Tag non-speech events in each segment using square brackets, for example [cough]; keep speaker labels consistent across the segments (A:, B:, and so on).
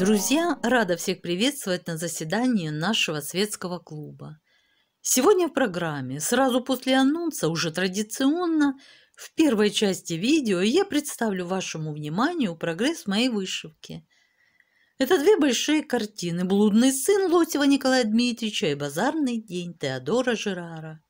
A: Друзья, рада всех приветствовать на заседании нашего светского клуба. Сегодня в программе, сразу после анонса, уже традиционно, в первой части видео я представлю вашему вниманию прогресс моей вышивки. Это две большие картины «Блудный сын» Лосева Николая Дмитриевича и «Базарный день» Теодора Жерара.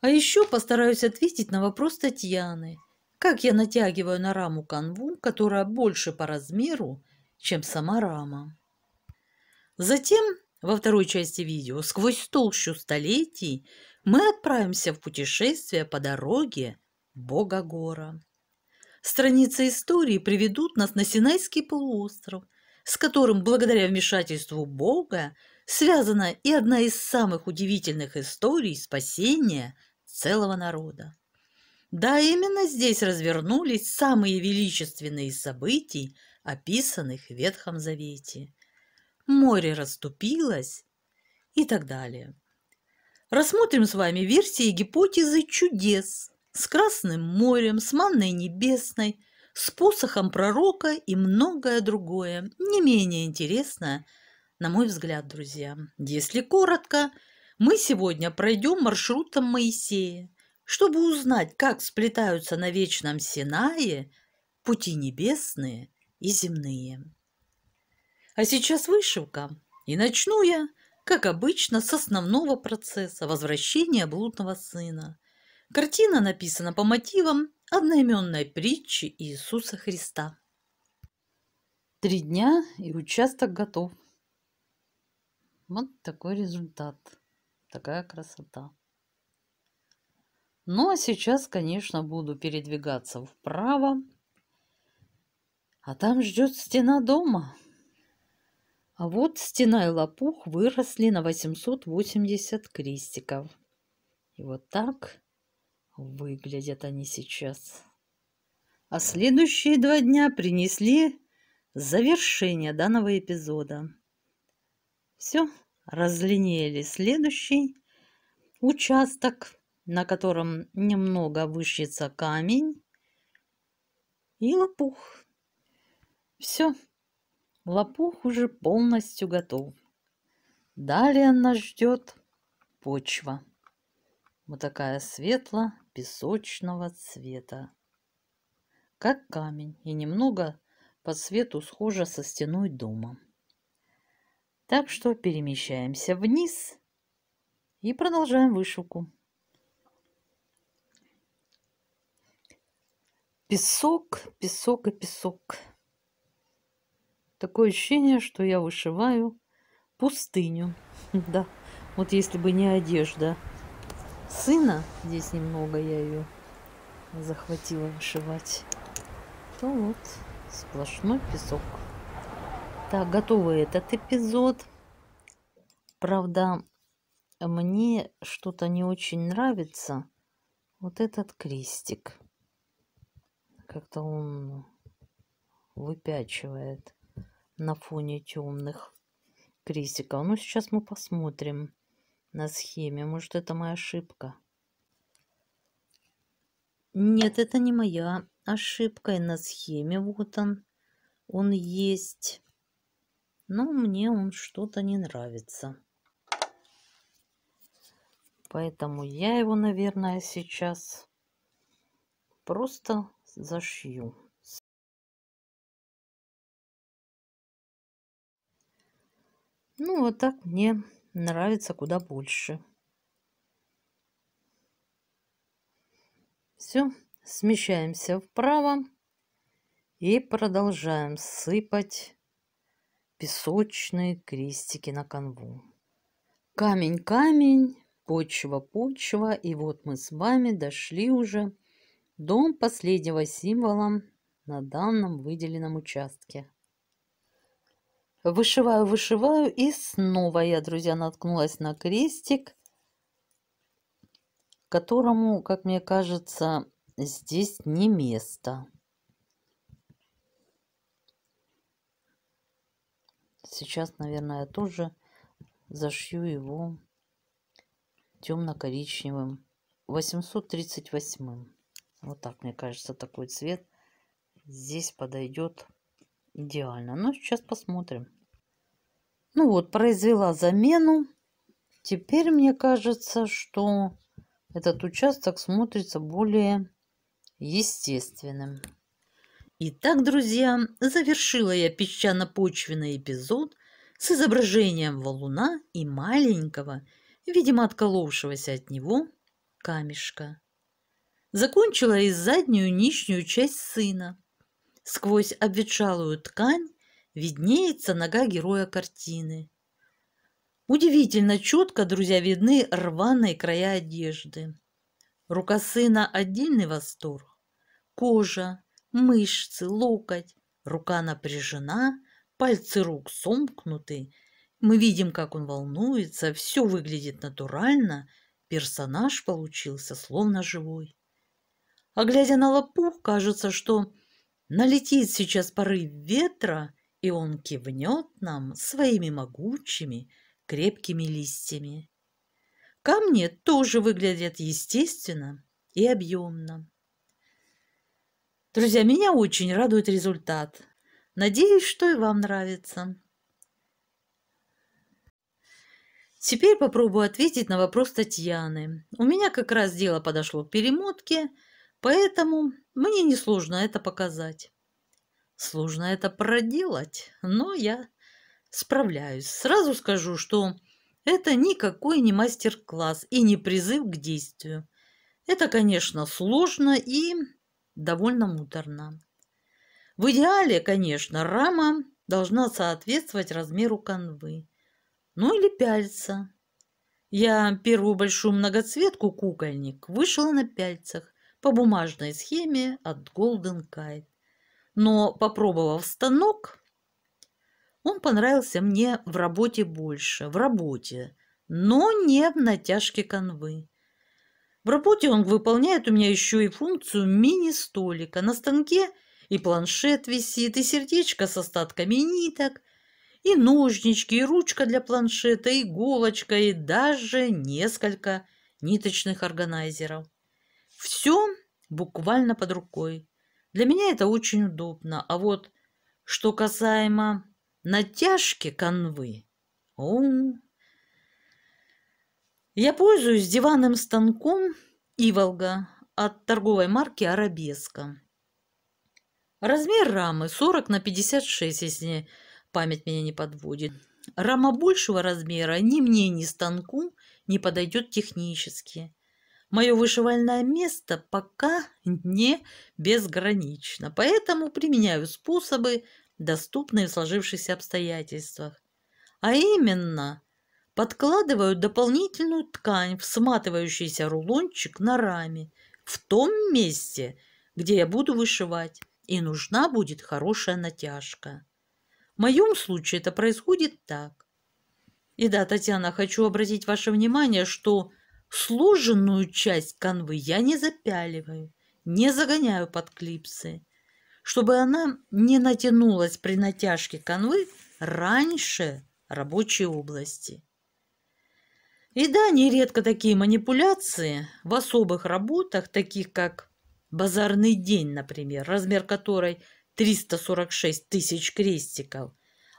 A: А еще постараюсь ответить на вопрос Татьяны – как я натягиваю на раму канву, которая больше по размеру, чем сама рама. Затем, во второй части видео, сквозь толщу столетий, мы отправимся в путешествие по дороге Бога Гора. Страницы истории приведут нас на Синайский полуостров, с которым, благодаря вмешательству Бога, связана и одна из самых удивительных историй спасения целого народа. Да, именно здесь развернулись самые величественные события описанных в Ветхом Завете. Море расступилось и так далее. Рассмотрим с вами версии и гипотезы чудес с Красным морем, с манной небесной, с посохом пророка и многое другое, не менее интересное, на мой взгляд, друзья. Если коротко, мы сегодня пройдем маршрутом Моисея, чтобы узнать, как сплетаются на Вечном Синае пути небесные и земные. А сейчас вышивка. И начну я, как обычно, с основного процесса возвращения блудного сына. Картина написана по мотивам одноименной притчи Иисуса Христа. Три дня и участок готов. Вот такой результат. Такая красота. Ну а сейчас, конечно, буду передвигаться вправо, а там ждет стена дома. А вот стена и лопух выросли на 880 крестиков. И вот так выглядят они сейчас. А следующие два дня принесли завершение данного эпизода. Все, разлинеяли следующий участок, на котором немного вышится камень и лопух. Все, лопух уже полностью готов. Далее нас ждет почва. Вот такая светло-песочного цвета. Как камень и немного по цвету схожа со стеной дома. Так что перемещаемся вниз и продолжаем вышивку. Песок, песок и песок. Такое ощущение, что я вышиваю пустыню. [laughs] Да, вот если бы не одежда сына, здесь немного я ее захватила вышивать, то вот сплошной песок. Так, готовы этот эпизод. Правда, мне что-то не очень нравится вот этот крестик. Как-то он выпячивает на фоне темных крестиков. Ну, сейчас мы посмотрим на схеме. Может, это моя ошибка. Нет, это не моя ошибка. И на схеме вот он. Он есть. Но мне он что-то не нравится. Поэтому я его, наверное, сейчас просто зашью. Ну, вот так мне нравится куда больше. Все, смещаемся вправо и продолжаем сыпать песочные крестики на канву. Камень, камень, почва, почва, и вот мы с вами дошли уже до последнего символа на данном выделенном участке. Вышиваю, вышиваю, и снова я, друзья, наткнулась на крестик, которому, как мне кажется, здесь не место. Сейчас, наверное, я тоже зашью его темно-коричневым, 838. Вот так, мне кажется, такой цвет здесь подойдет идеально. Но ну, сейчас посмотрим. Ну вот, произвела замену. Теперь мне кажется, что этот участок смотрится более естественным. Итак, друзья, завершила я песчано-почвенный эпизод с изображением валуна и маленького, видимо, отколовшегося от него, камешка. Закончила и заднюю нижнюю часть сына. Сквозь обветшалую ткань виднеется нога героя картины. Удивительно четко, друзья, видны рваные края одежды. Рука сына – отдельный восторг. Кожа, мышцы, локоть. Рука напряжена, пальцы рук сомкнуты. Мы видим, как он волнуется, все выглядит натурально. Персонаж получился словно живой. А глядя на лопух, кажется, что налетит сейчас порыв ветра – и он кивнет нам своими могучими, крепкими листьями. Камни тоже выглядят естественно и объемно. Друзья, меня очень радует результат. Надеюсь, что и вам нравится. Теперь попробую ответить на вопрос Татьяны. У меня как раз дело подошло к перемотке, поэтому мне несложно это показать. Сложно это проделать, но я справляюсь. Сразу скажу, что это никакой не мастер-класс и не призыв к действию. Это, конечно, сложно и довольно муторно. В идеале, конечно, рама должна соответствовать размеру канвы. Ну или пяльца. Я первую большую многоцветку кукольник вышила на пяльцах по бумажной схеме от Golden Kite но попробовав станок, он понравился мне в работе больше, в работе, но не в натяжке канвы. В работе он выполняет у меня еще и функцию мини-столика. На станке и планшет висит, и сердечко с остатками ниток, и ножнички, и ручка для планшета, и иголочка, и даже несколько ниточных органайзеров. Все буквально под рукой. Для меня это очень удобно. А вот что касаемо натяжки канвы, он... я пользуюсь диванным станком «Иволга» от торговой марки «Арабеска». Размер рамы 40 на 56, если память меня не подводит. Рама большего размера ни мне, ни станку не подойдет технически. Мое вышивальное место пока не безгранично, поэтому применяю способы, доступные в сложившихся обстоятельствах. А именно, подкладываю дополнительную ткань в сматывающийся рулончик на раме в том месте, где я буду вышивать, и нужна будет хорошая натяжка. В моем случае это происходит так. И да, Татьяна, хочу обратить ваше внимание, что Сложенную часть канвы я не запяливаю, не загоняю под клипсы, чтобы она не натянулась при натяжке канвы раньше рабочей области. И да, нередко такие манипуляции в особых работах, таких как «Базарный день», например, размер которой 346 тысяч крестиков,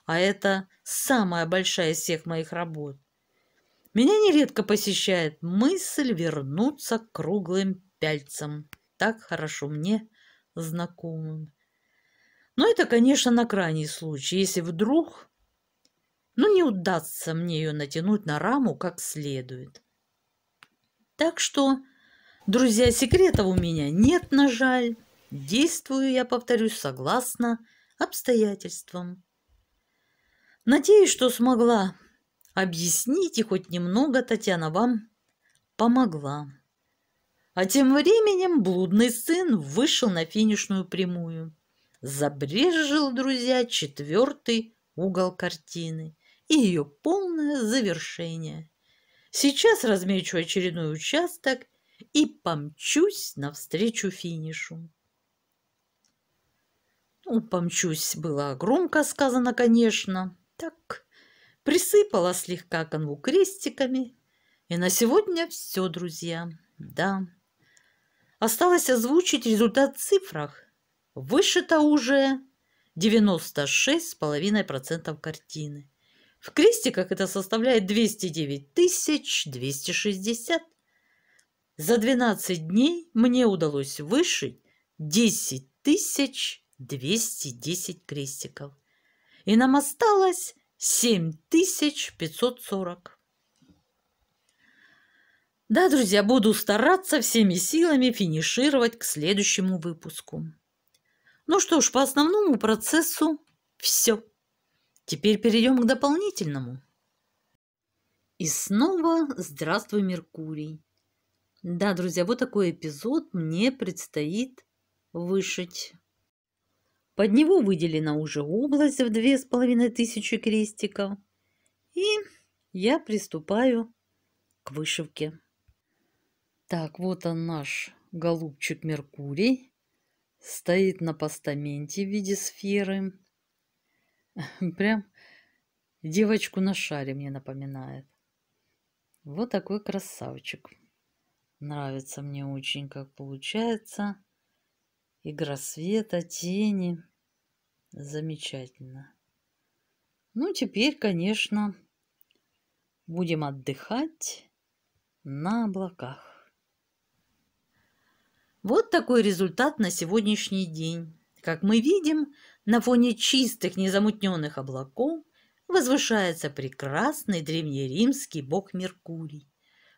A: а это самая большая из всех моих работ, меня нередко посещает мысль вернуться к круглым пяльцам, так хорошо мне знакомым. Но это, конечно, на крайний случай, если вдруг, ну, не удастся мне ее натянуть на раму как следует. Так что, друзья, секретов у меня нет, на жаль. Действую я, повторюсь, согласно обстоятельствам. Надеюсь, что смогла Объясните хоть немного, Татьяна вам помогла. А тем временем блудный сын вышел на финишную прямую. Забрежил, друзья, четвертый угол картины и ее полное завершение. Сейчас размечу очередной участок и помчусь навстречу финишу. Ну, помчусь было громко сказано, конечно. Так, Присыпала слегка канву крестиками. И на сегодня все, друзья. Да. Осталось озвучить результат в цифрах. Вышито уже 96,5% картины. В крестиках это составляет 209 260. За 12 дней мне удалось вышить 10 210 крестиков. И нам осталось 7540. Да, друзья, буду стараться всеми силами финишировать к следующему выпуску. Ну что ж, по основному процессу все. Теперь перейдем к дополнительному. И снова здравствуй, Меркурий. Да, друзья, вот такой эпизод мне предстоит вышить. Под него выделена уже область в две с половиной тысячи крестиков. И я приступаю к вышивке. Так, вот он наш голубчик Меркурий. Стоит на постаменте в виде сферы. [laughs] Прям девочку на шаре мне напоминает. Вот такой красавчик. Нравится мне очень, как получается. Игра света, тени. Замечательно. Ну, теперь, конечно, будем отдыхать на облаках. Вот такой результат на сегодняшний день. Как мы видим, на фоне чистых незамутненных облаков возвышается прекрасный древнеримский бог Меркурий,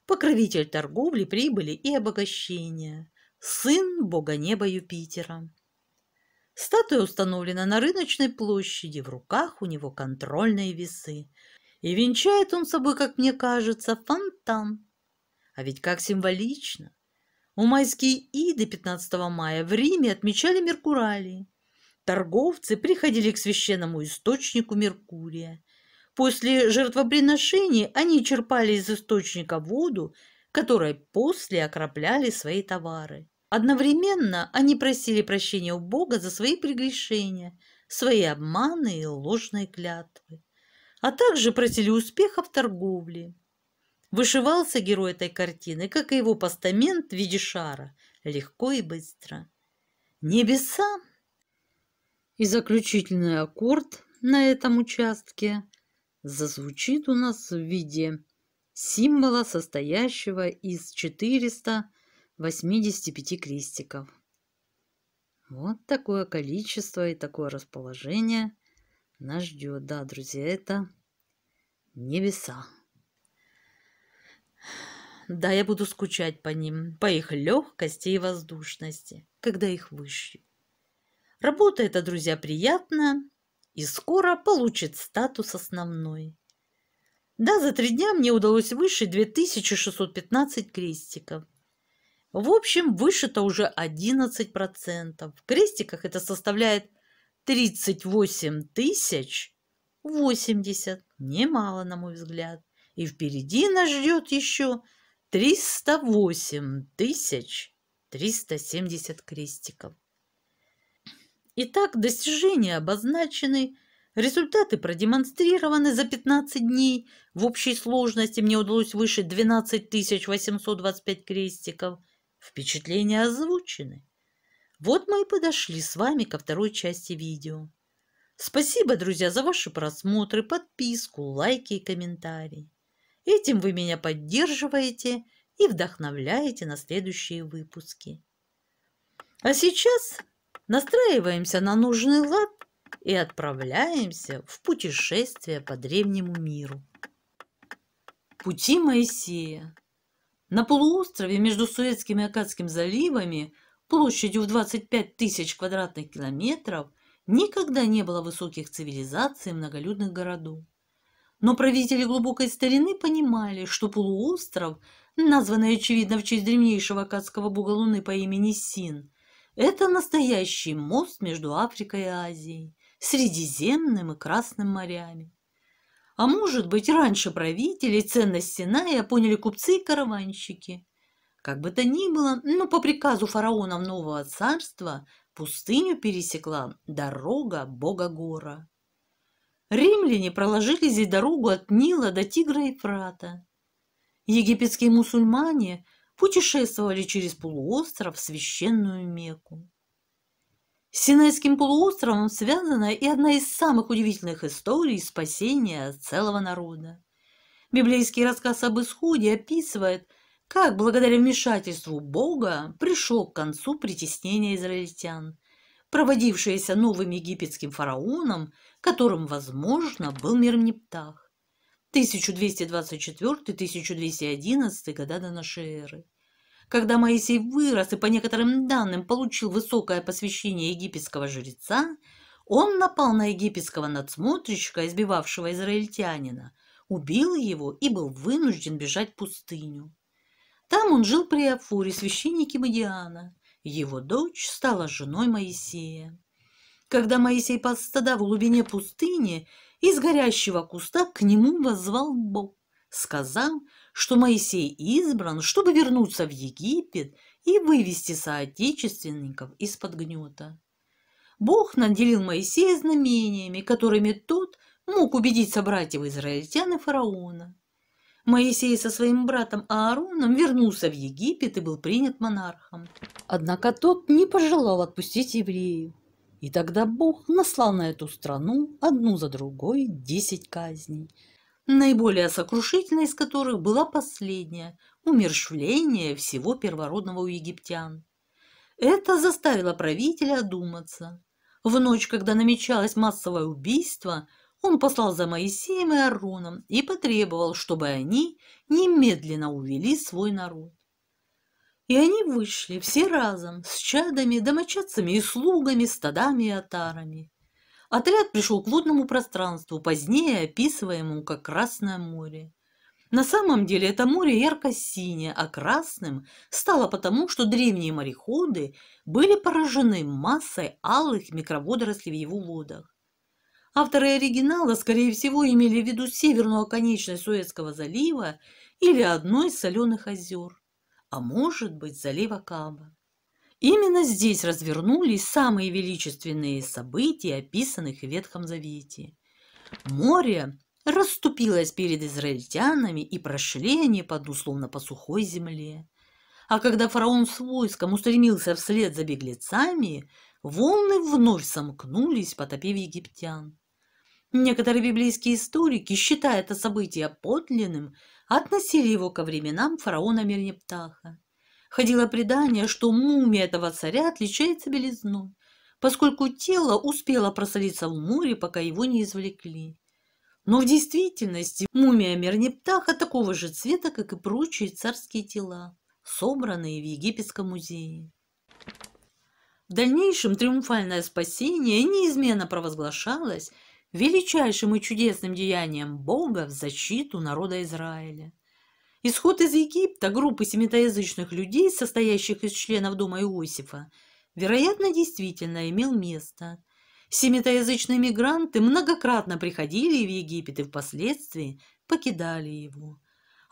A: покровитель торговли, прибыли и обогащения, сын бога неба Юпитера. Статуя установлена на рыночной площади, в руках у него контрольные весы. И венчает он собой, как мне кажется, фонтан. А ведь как символично! У майские иды 15 мая в Риме отмечали Меркуралии. Торговцы приходили к священному источнику Меркурия. После жертвоприношений они черпали из источника воду которой после окропляли свои товары. Одновременно они просили прощения у Бога за свои прегрешения, свои обманы и ложные клятвы, а также просили успеха в торговле. Вышивался герой этой картины, как и его постамент в виде шара, легко и быстро. Небеса! И заключительный аккорд на этом участке зазвучит у нас в виде символа, состоящего из 485 крестиков. Вот такое количество и такое расположение нас ждет. Да, друзья, это небеса. Да, я буду скучать по ним, по их легкости и воздушности, когда их вышью. Работа эта, друзья, приятна и скоро получит статус основной. Да, за три дня мне удалось выше 2615 крестиков. В общем, выше вышито уже 11%. В крестиках это составляет 38 тысяч 80. Немало, на мой взгляд. И впереди нас ждет еще 308 тысяч 370 крестиков. Итак, достижения обозначены – Результаты продемонстрированы за 15 дней. В общей сложности мне удалось выше 12 825 крестиков. Впечатления озвучены. Вот мы и подошли с вами ко второй части видео. Спасибо, друзья, за ваши просмотры, подписку, лайки и комментарии. Этим вы меня поддерживаете и вдохновляете на следующие выпуски. А сейчас настраиваемся на нужный лад и отправляемся в путешествие по древнему миру. Пути Моисея. На полуострове между Суэцким и Акадским заливами площадью в 25 тысяч квадратных километров никогда не было высоких цивилизаций и многолюдных городов. Но правители глубокой старины понимали, что полуостров, названный, очевидно, в честь древнейшего акадского бога Луны по имени Син, это настоящий мост между Африкой и Азией. Средиземным и Красным морями. А может быть, раньше правители ценность Синая поняли купцы и караванщики. Как бы то ни было, но по приказу фараонов Нового Царства пустыню пересекла дорога Бога-гора. Римляне проложили здесь дорогу от Нила до Тигра и Фрата. Египетские мусульмане путешествовали через полуостров в священную Мекку. С Синайским полуостровом связана и одна из самых удивительных историй спасения целого народа. Библейский рассказ об исходе описывает, как благодаря вмешательству Бога пришел к концу притеснение израильтян, проводившееся новым египетским фараоном, которым, возможно, был мир Нептах. 1224-1211 года до нашей эры. Когда Моисей вырос и, по некоторым данным, получил высокое посвящение египетского жреца, он напал на египетского надсмотрщика, избивавшего израильтянина, убил его и был вынужден бежать в пустыню. Там он жил при Афуре, священнике Мадиана. Его дочь стала женой Моисея. Когда Моисей пас стада в глубине пустыни, из горящего куста к нему воззвал Бог сказал, что Моисей избран, чтобы вернуться в Египет и вывести соотечественников из-под гнета. Бог наделил Моисея знамениями, которыми тот мог убедить собратьев израильтян и фараона. Моисей со своим братом Аароном вернулся в Египет и был принят монархом. Однако тот не пожелал отпустить евреев. И тогда Бог наслал на эту страну одну за другой десять казней – наиболее сокрушительной из которых была последняя – умершвление всего первородного у египтян. Это заставило правителя одуматься. В ночь, когда намечалось массовое убийство, он послал за Моисеем и Ароном и потребовал, чтобы они немедленно увели свой народ. И они вышли все разом, с чадами, домочадцами и слугами, стадами и отарами. Отряд пришел к водному пространству, позднее описываемому как Красное море. На самом деле это море ярко-синее, а красным стало потому, что древние мореходы были поражены массой алых микроводорослей в его водах. Авторы оригинала, скорее всего, имели в виду северную оконечность Суэцкого залива или одно из соленых озер, а может быть, залива Каба. Именно здесь развернулись самые величественные события, описанных в Ветхом Завете. Море расступилось перед израильтянами, и прошли они под условно по сухой земле. А когда фараон с войском устремился вслед за беглецами, волны вновь сомкнулись, потопив египтян. Некоторые библейские историки, считая это событие подлинным, относили его ко временам фараона Мернептаха. Ходило предание, что мумия этого царя отличается белизной, поскольку тело успело просолиться в море, пока его не извлекли. Но в действительности мумия Мернептаха такого же цвета, как и прочие царские тела, собранные в Египетском музее. В дальнейшем триумфальное спасение неизменно провозглашалось величайшим и чудесным деянием Бога в защиту народа Израиля – Исход из Египта группы семитоязычных людей, состоящих из членов дома Иосифа, вероятно, действительно имел место. Семитоязычные мигранты многократно приходили в Египет и впоследствии покидали его.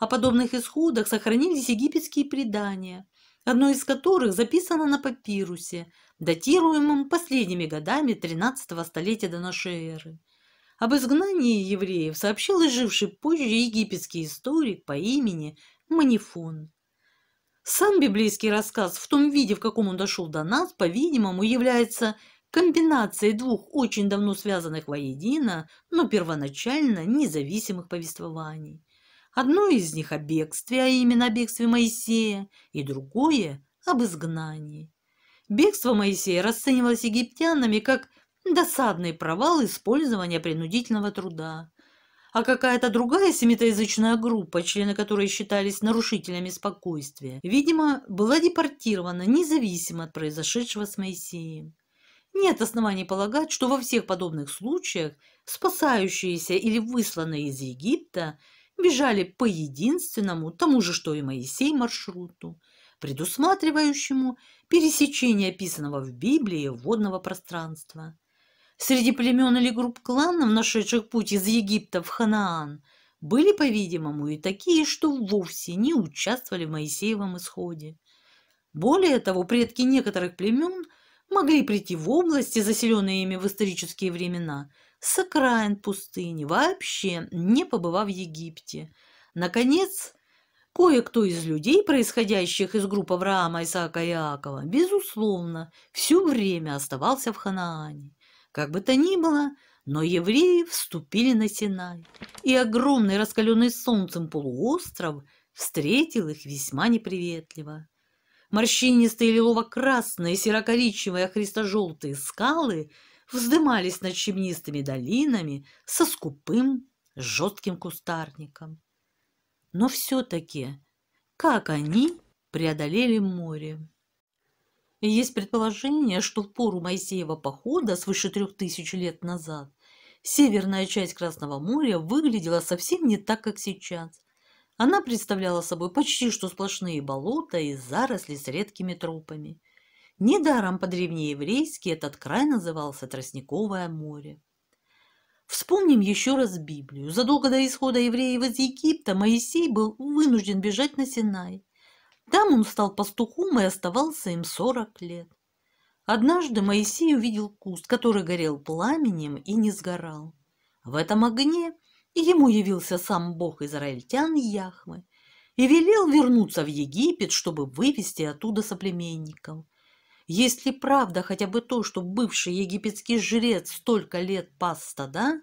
A: О подобных исходах сохранились египетские предания, одно из которых записано на папирусе, датируемом последними годами 13-го столетия до нашей эры – об изгнании евреев сообщил и живший позже египетский историк по имени Манифон. Сам библейский рассказ в том виде, в каком он дошел до нас, по-видимому, является комбинацией двух очень давно связанных воедино, но первоначально независимых повествований. Одно из них о бегстве, а именно о бегстве Моисея, и другое – об изгнании. Бегство Моисея расценивалось египтянами как Досадный провал использования принудительного труда. А какая-то другая семитоязычная группа, члены которой считались нарушителями спокойствия, видимо, была депортирована независимо от произошедшего с Моисеем. Нет оснований полагать, что во всех подобных случаях спасающиеся или высланные из Египта бежали по единственному, тому же, что и Моисей, маршруту, предусматривающему пересечение описанного в Библии водного пространства. Среди племен или групп кланов, нашедших путь из Египта в Ханаан, были, по-видимому, и такие, что вовсе не участвовали в Моисеевом исходе. Более того, предки некоторых племен могли прийти в области, заселенные ими в исторические времена, с окраин пустыни, вообще не побывав в Египте. Наконец, Кое-кто из людей, происходящих из групп Авраама, Исаака и Иакова, безусловно, все время оставался в Ханаане. Как бы то ни было, но евреи вступили на Синай, и огромный раскаленный солнцем полуостров встретил их весьма неприветливо. Морщинистые лилово-красные, серо-коричневые, а христо-желтые скалы вздымались над щебнистыми долинами со скупым жестким кустарником. Но все-таки, как они преодолели море? Есть предположение, что в пору Моисеева похода свыше трех тысяч лет назад северная часть Красного моря выглядела совсем не так, как сейчас. Она представляла собой почти что сплошные болота и заросли с редкими тропами. Недаром по-древнееврейски этот край назывался Тростниковое море. Вспомним еще раз Библию. Задолго до исхода евреев из Египта Моисей был вынужден бежать на Синай. Там он стал пастухом и оставался им сорок лет. Однажды Моисей увидел куст, который горел пламенем и не сгорал. В этом огне ему явился сам бог израильтян Яхвы и велел вернуться в Египет, чтобы вывести оттуда соплеменников. Если правда хотя бы то, что бывший египетский жрец столько лет пас стада,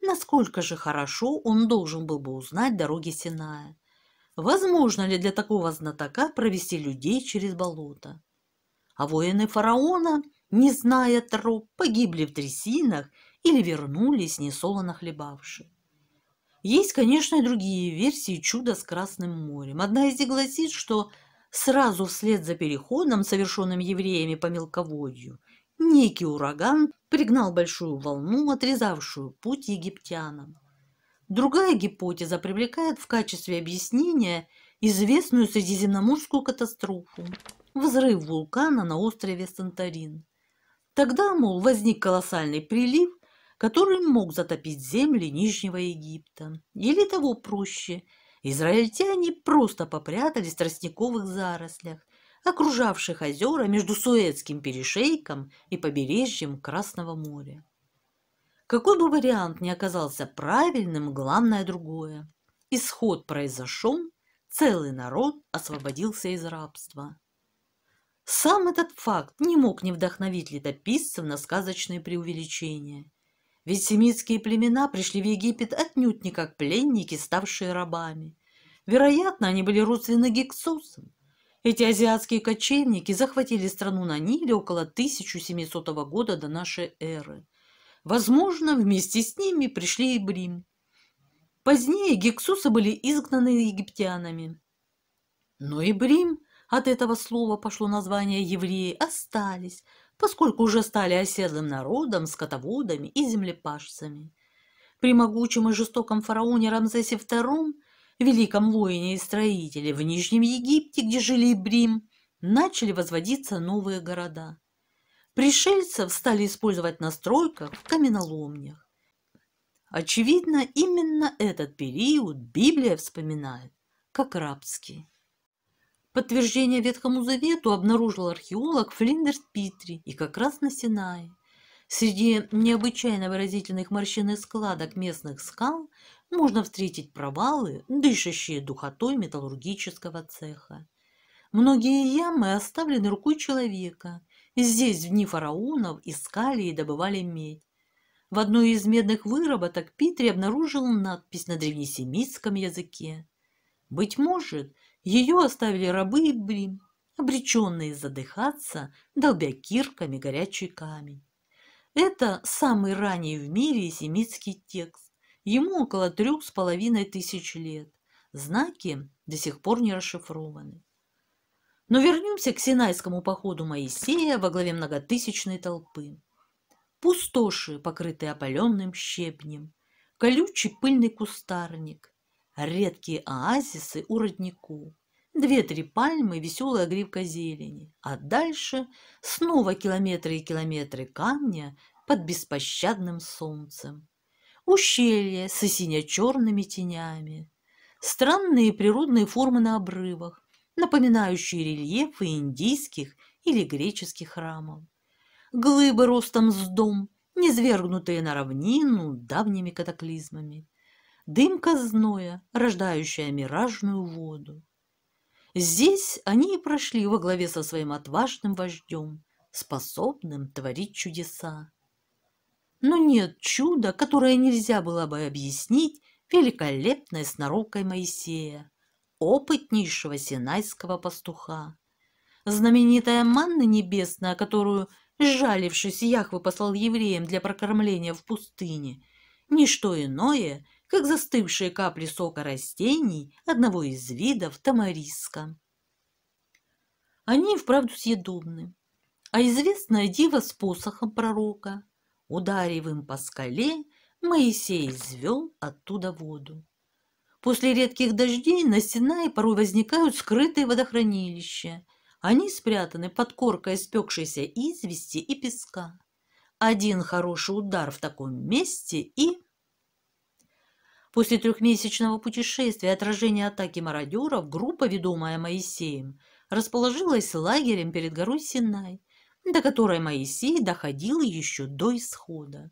A: насколько же хорошо он должен был бы узнать дороги Синая. Возможно ли для такого знатока провести людей через болото? А воины фараона, не зная троп, погибли в трясинах или вернулись, несолоно хлебавши. Есть, конечно, и другие версии чуда с Красным морем. Одна из них гласит, что сразу вслед за переходом, совершенным евреями по мелководью, некий ураган пригнал большую волну, отрезавшую путь египтянам. Другая гипотеза привлекает в качестве объяснения известную средиземноморскую катастрофу – взрыв вулкана на острове Санторин. Тогда, мол, возник колоссальный прилив, который мог затопить земли Нижнего Египта. Или того проще – израильтяне просто попрятались в тростниковых зарослях, окружавших озера между Суэцким перешейком и побережьем Красного моря. Какой бы вариант ни оказался правильным, главное другое. Исход произошел, целый народ освободился из рабства. Сам этот факт не мог не вдохновить летописцев на сказочные преувеличения. Ведь семитские племена пришли в Египет отнюдь не как пленники, ставшие рабами. Вероятно, они были родственны гексусам. Эти азиатские кочевники захватили страну на Ниле около 1700 года до нашей эры. Возможно, вместе с ними пришли и Брим. Позднее гексусы были изгнаны египтянами. Но и Брим, от этого слова пошло название евреи, остались, поскольку уже стали оседлым народом, скотоводами и землепашцами. При могучем и жестоком фараоне Рамзесе II, великом воине и строителе, в Нижнем Египте, где жили и Брим, начали возводиться новые города. Пришельцев стали использовать на стройках в каменоломнях. Очевидно, именно этот период Библия вспоминает как рабский. Подтверждение Ветхому Завету обнаружил археолог Флиндерс Питри и как раз на Синае. Среди необычайно выразительных морщин и складок местных скал можно встретить провалы, дышащие духотой металлургического цеха. Многие ямы оставлены рукой человека, Здесь в дни фараонов искали и добывали медь. В одной из медных выработок Питри обнаружил надпись на древнесемитском языке. Быть может, ее оставили рабы и блин, обреченные задыхаться, долбя кирками горячий камень. Это самый ранний в мире семитский текст. Ему около трех с половиной тысяч лет. Знаки до сих пор не расшифрованы. Но вернемся к Синайскому походу Моисея во главе многотысячной толпы. Пустоши, покрытые опаленным щебнем, колючий пыльный кустарник, редкие оазисы у родников две-три пальмы, веселая гривка зелени, а дальше снова километры и километры камня под беспощадным солнцем. Ущелье с сине-черными тенями, странные природные формы на обрывах, напоминающие рельефы индийских или греческих храмов. Глыбы ростом с дом, низвергнутые на равнину давними катаклизмами. Дымка зноя, рождающая миражную воду. Здесь они и прошли во главе со своим отважным вождем, способным творить чудеса. Но нет чуда, которое нельзя было бы объяснить великолепной сноровкой Моисея, опытнейшего синайского пастуха. Знаменитая манна небесная, которую, сжалившись, Яхвы послал евреям для прокормления в пустыне, ничто иное, как застывшие капли сока растений одного из видов тамариска. Они вправду съедобны. А известная дива с посохом пророка, ударив им по скале, Моисей извел оттуда воду. После редких дождей на Синае порой возникают скрытые водохранилища. Они спрятаны под коркой испекшейся извести и песка. Один хороший удар в таком месте и... После трехмесячного путешествия отражения атаки мародеров группа, ведомая Моисеем, расположилась лагерем перед горой Синай, до которой Моисей доходил еще до исхода.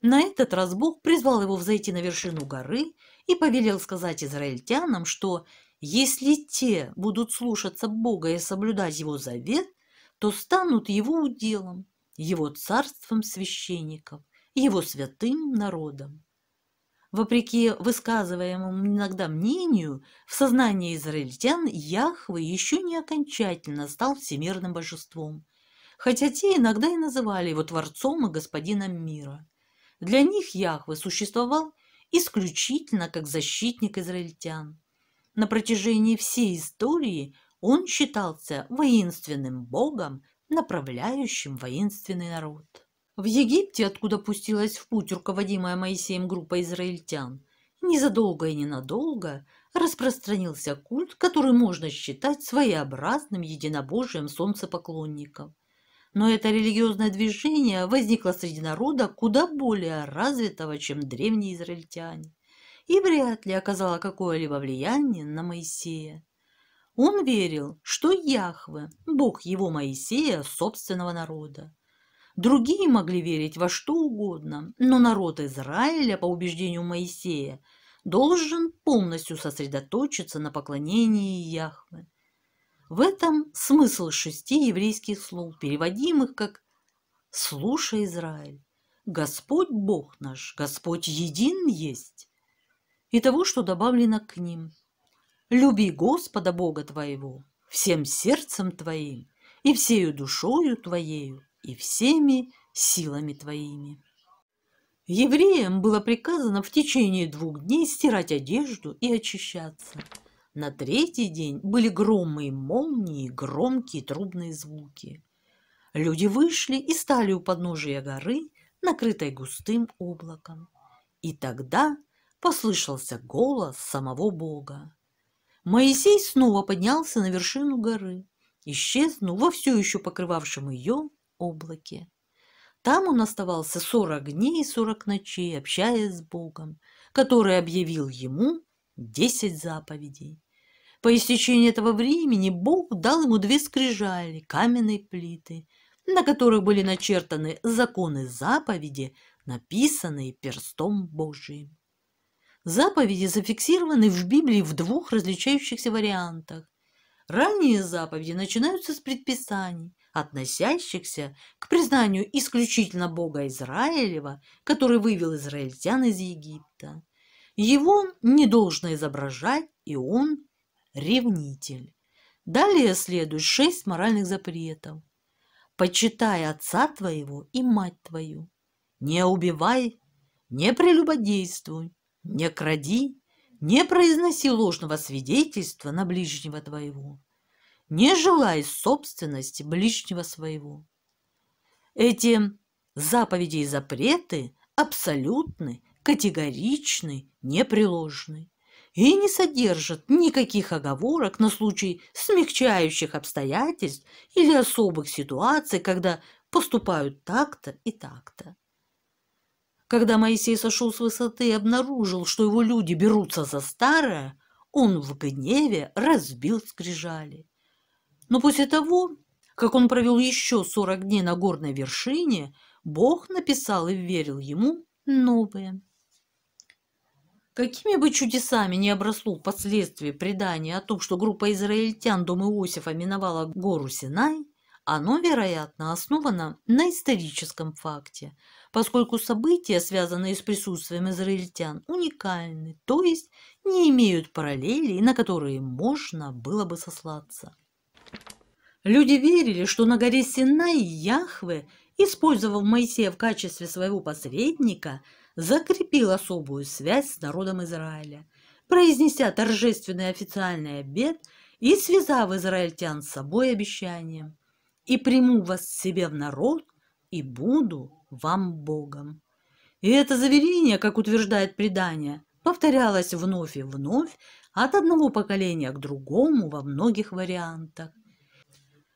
A: На этот раз Бог призвал его взойти на вершину горы и повелел сказать израильтянам, что если те будут слушаться Бога и соблюдать его завет, то станут его уделом, его царством священников, его святым народом. Вопреки высказываемому иногда мнению, в сознании израильтян Яхве еще не окончательно стал всемирным божеством, хотя те иногда и называли его Творцом и Господином мира – для них Яхве существовал исключительно как защитник израильтян. На протяжении всей истории он считался воинственным богом, направляющим воинственный народ. В Египте, откуда пустилась в путь руководимая Моисеем группа израильтян, незадолго и ненадолго распространился культ, который можно считать своеобразным единобожием солнцепоклонников но это религиозное движение возникло среди народа куда более развитого, чем древние израильтяне, и вряд ли оказало какое-либо влияние на Моисея. Он верил, что Яхве – Бог его Моисея, собственного народа. Другие могли верить во что угодно, но народ Израиля, по убеждению Моисея, должен полностью сосредоточиться на поклонении Яхве – в этом смысл шести еврейских слов, переводимых как «Слушай, Израиль, Господь Бог наш, Господь един есть» и того, что добавлено к ним. «Люби Господа Бога твоего всем сердцем твоим и всею душою твоею и всеми силами твоими». Евреям было приказано в течение двух дней стирать одежду и очищаться – на третий день были громы и молнии, громкие трубные звуки. Люди вышли и стали у подножия горы, накрытой густым облаком. И тогда послышался голос самого Бога. Моисей снова поднялся на вершину горы, исчезнув во все еще покрывавшем ее облаке. Там он оставался сорок дней и сорок ночей, общаясь с Богом, который объявил ему десять заповедей. По истечении этого времени Бог дал ему две скрижали, каменные плиты, на которых были начертаны законы заповеди, написанные перстом Божиим. Заповеди зафиксированы в Библии в двух различающихся вариантах. Ранние заповеди начинаются с предписаний, относящихся к признанию исключительно Бога Израилева, который вывел израильтян из Египта. Его не должно изображать, и он ревнитель. Далее следует шесть моральных запретов. Почитай отца твоего и мать твою. Не убивай, не прелюбодействуй, не кради, не произноси ложного свидетельства на ближнего твоего. Не желай собственности ближнего своего. Эти заповеди и запреты абсолютны категоричны, непреложны и не содержат никаких оговорок на случай смягчающих обстоятельств или особых ситуаций, когда поступают так-то и так-то. Когда Моисей сошел с высоты и обнаружил, что его люди берутся за старое, он в гневе разбил скрижали. Но после того, как он провел еще сорок дней на горной вершине, Бог написал и верил ему новые. Какими бы чудесами не обросло впоследствии предание о том, что группа израильтян дома Иосифа миновала гору Синай, оно, вероятно, основано на историческом факте, поскольку события, связанные с присутствием израильтян, уникальны, то есть не имеют параллелей, на которые можно было бы сослаться. Люди верили, что на горе Синай Яхве, использовав Моисея в качестве своего посредника – закрепил особую связь с народом Израиля, произнеся торжественный официальный обед и связав израильтян с собой обещанием «И приму вас к себе в народ, и буду вам Богом». И это заверение, как утверждает предание, повторялось вновь и вновь от одного поколения к другому во многих вариантах.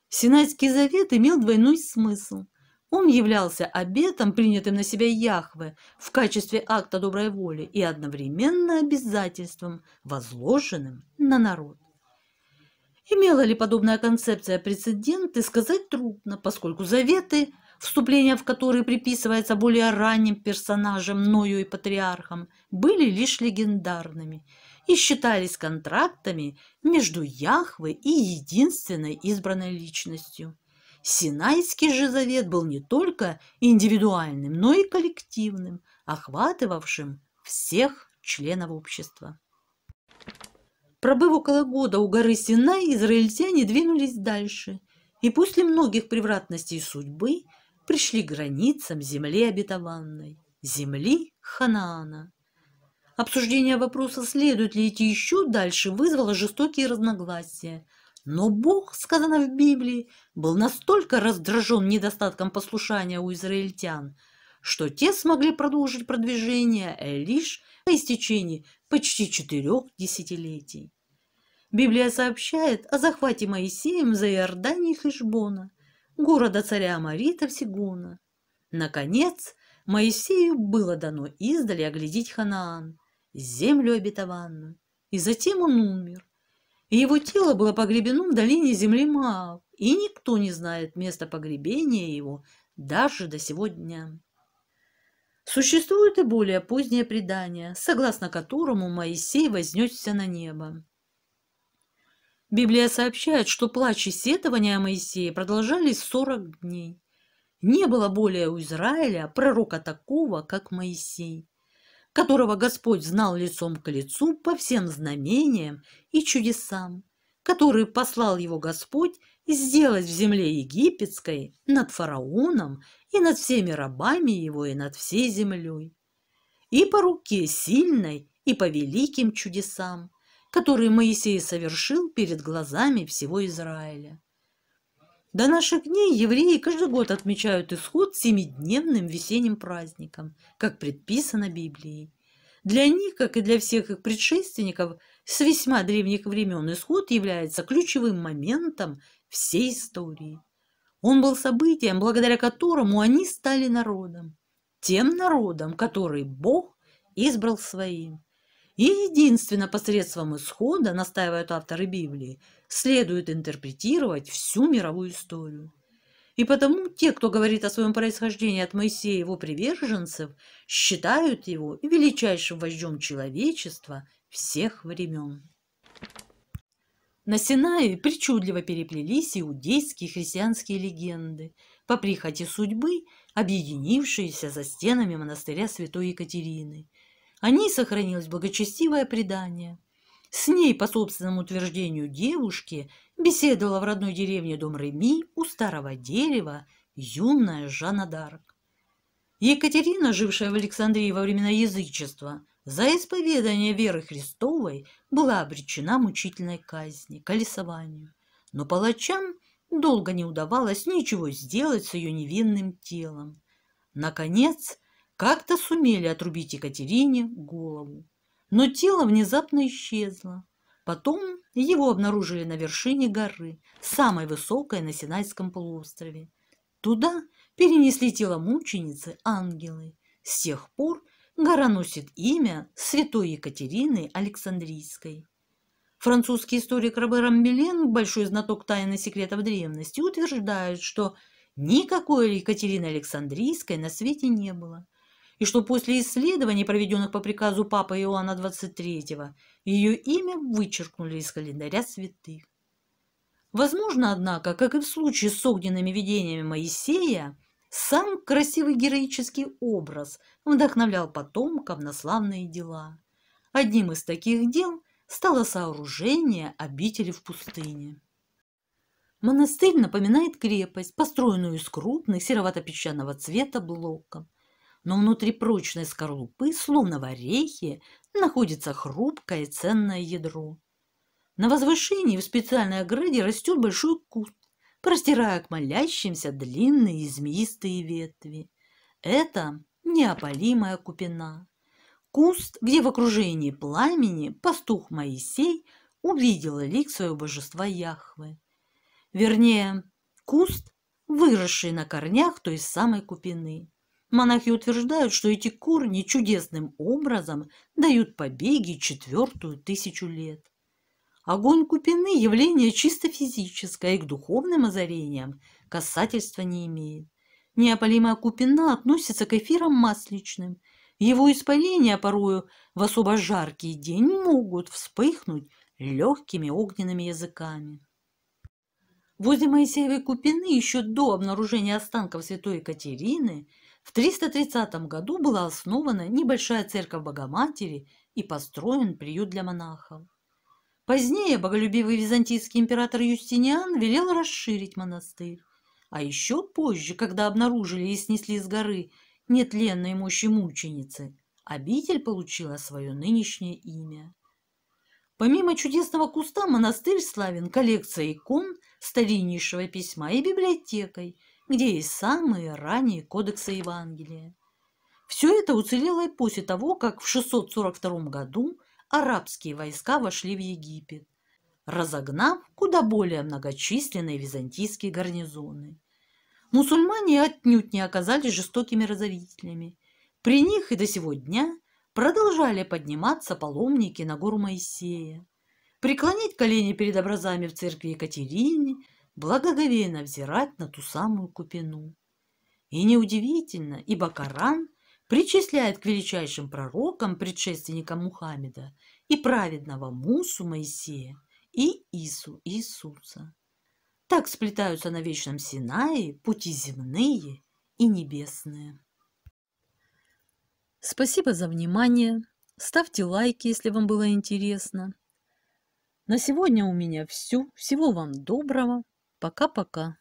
A: Синайский завет имел двойной смысл – он являлся обетом, принятым на себя Яхве в качестве акта доброй воли и одновременно обязательством, возложенным на народ. Имела ли подобная концепция прецеденты, сказать трудно, поскольку заветы, вступление в которые приписывается более ранним персонажам, Ною и патриархам, были лишь легендарными и считались контрактами между Яхве и единственной избранной личностью. Синайский же завет был не только индивидуальным, но и коллективным, охватывавшим всех членов общества. Пробыв около года у горы Синай, израильтяне двинулись дальше и после многих превратностей судьбы пришли к границам земли обетованной, земли Ханаана. Обсуждение вопроса, следует ли идти еще дальше, вызвало жестокие разногласия – но Бог, сказано в Библии, был настолько раздражен недостатком послушания у израильтян, что те смогли продолжить продвижение лишь по истечении почти четырех десятилетий. Библия сообщает о захвате Моисеем за Иорданией Хешбона, города царя Амарита Сигона. Наконец, Моисею было дано издали оглядеть Ханаан, землю обетованную, и затем он умер, его тело было погребено в долине земли Маал, и никто не знает места погребения его даже до сегодня. Существует и более позднее предание, согласно которому Моисей вознесся на небо. Библия сообщает, что плач и сетования Моисея продолжались 40 дней. Не было более у Израиля пророка такого, как Моисей которого Господь знал лицом к лицу по всем знамениям и чудесам, которые послал его Господь сделать в земле египетской над фараоном и над всеми рабами его и над всей землей. И по руке сильной, и по великим чудесам, которые Моисей совершил перед глазами всего Израиля. До наших дней евреи каждый год отмечают исход семидневным весенним праздником, как предписано Библией. Для них, как и для всех их предшественников, с весьма древних времен исход является ключевым моментом всей истории. Он был событием, благодаря которому они стали народом, тем народом, который Бог избрал своим. И единственно посредством исхода, настаивают авторы Библии, следует интерпретировать всю мировую историю. И потому те, кто говорит о своем происхождении от Моисея и его приверженцев, считают его величайшим вождем человечества всех времен. На Синае причудливо переплелись иудейские и христианские легенды, по прихоти судьбы, объединившиеся за стенами монастыря святой Екатерины. О ней сохранилось благочестивое предание. С ней, по собственному утверждению девушки, беседовала в родной деревне дом Реми у старого дерева юная Жанна Дарк. Екатерина, жившая в Александрии во времена язычества, за исповедание веры Христовой была обречена мучительной казни, колесованию. Но палачам долго не удавалось ничего сделать с ее невинным телом. Наконец, как-то сумели отрубить Екатерине голову. Но тело внезапно исчезло. Потом его обнаружили на вершине горы, самой высокой на Синайском полуострове. Туда перенесли тело мученицы ангелы. С тех пор гора носит имя святой Екатерины Александрийской. Французский историк Робер Амбелен, большой знаток тайны секретов древности, утверждает, что никакой Екатерины Александрийской на свете не было и что после исследований, проведенных по приказу Папы Иоанна XXIII, ее имя вычеркнули из календаря святых. Возможно, однако, как и в случае с огненными видениями Моисея, сам красивый героический образ вдохновлял потомков на славные дела. Одним из таких дел стало сооружение обители в пустыне. Монастырь напоминает крепость, построенную из крупных серовато-песчаного цвета блоков но внутри прочной скорлупы, словно в орехе, находится хрупкое и ценное ядро. На возвышении в специальной ограде растет большой куст, простирая к молящимся длинные и ветви. Это неопалимая купина. Куст, где в окружении пламени пастух Моисей увидел лик своего божества Яхвы. Вернее, куст, выросший на корнях той самой купины. Монахи утверждают, что эти корни чудесным образом дают побеги четвертую тысячу лет. Огонь купины – явление чисто физическое и к духовным озарениям касательства не имеет. Неопалимая купина относится к эфирам масличным. Его испарения порою в особо жаркий день могут вспыхнуть легкими огненными языками. Возле Моисеевой купины еще до обнаружения останков святой Екатерины – в 330 году была основана небольшая церковь Богоматери и построен приют для монахов. Позднее боголюбивый византийский император Юстиниан велел расширить монастырь. А еще позже, когда обнаружили и снесли с горы нетленные мощи мученицы, обитель получила свое нынешнее имя. Помимо чудесного куста, монастырь славен коллекцией икон, стариннейшего письма и библиотекой – где есть самые ранние кодексы Евангелия. Все это уцелело и после того, как в 642 году арабские войска вошли в Египет, разогнав куда более многочисленные византийские гарнизоны. Мусульмане отнюдь не оказались жестокими разорителями. При них и до сего дня продолжали подниматься паломники на гору Моисея, преклонить колени перед образами в церкви Екатерине – благоговейно взирать на ту самую Купину. И неудивительно, ибо Коран причисляет к величайшим пророкам предшественника Мухаммеда и праведного Мусу Моисея и Ису Иисуса. Так сплетаются на вечном Синае пути земные и небесные. Спасибо за внимание. Ставьте лайки, если вам было интересно. На сегодня у меня все. Всего вам доброго. Пока-пока.